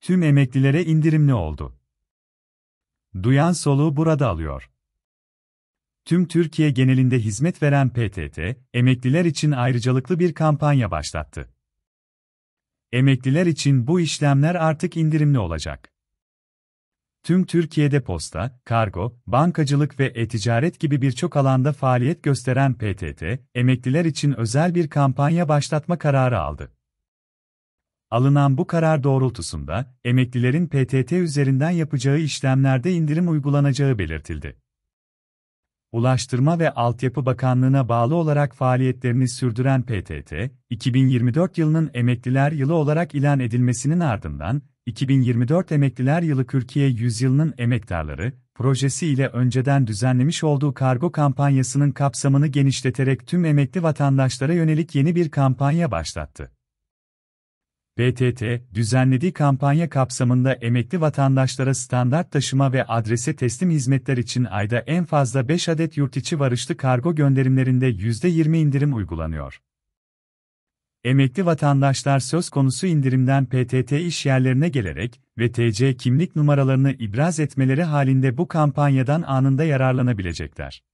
Tüm emeklilere indirimli oldu. Duyan soluğu burada alıyor. Tüm Türkiye genelinde hizmet veren PTT, emekliler için ayrıcalıklı bir kampanya başlattı. Emekliler için bu işlemler artık indirimli olacak. Tüm Türkiye'de posta, kargo, bankacılık ve e-ticaret gibi birçok alanda faaliyet gösteren PTT, emekliler için özel bir kampanya başlatma kararı aldı. Alınan bu karar doğrultusunda, emeklilerin PTT üzerinden yapacağı işlemlerde indirim uygulanacağı belirtildi. Ulaştırma ve Altyapı Bakanlığı'na bağlı olarak faaliyetlerini sürdüren PTT, 2024 yılının emekliler yılı olarak ilan edilmesinin ardından, 2024 Emekliler Yılı Türkiye Yüzyılının Emektarları, projesi ile önceden düzenlemiş olduğu kargo kampanyasının kapsamını genişleterek tüm emekli vatandaşlara yönelik yeni bir kampanya başlattı. BTT, düzenlediği kampanya kapsamında emekli vatandaşlara standart taşıma ve adrese teslim hizmetler için ayda en fazla 5 adet yurt içi varışlı kargo gönderimlerinde %20 indirim uygulanıyor. Emekli vatandaşlar söz konusu indirimden PTT iş yerlerine gelerek ve TC kimlik numaralarını ibraz etmeleri halinde bu kampanyadan anında yararlanabilecekler.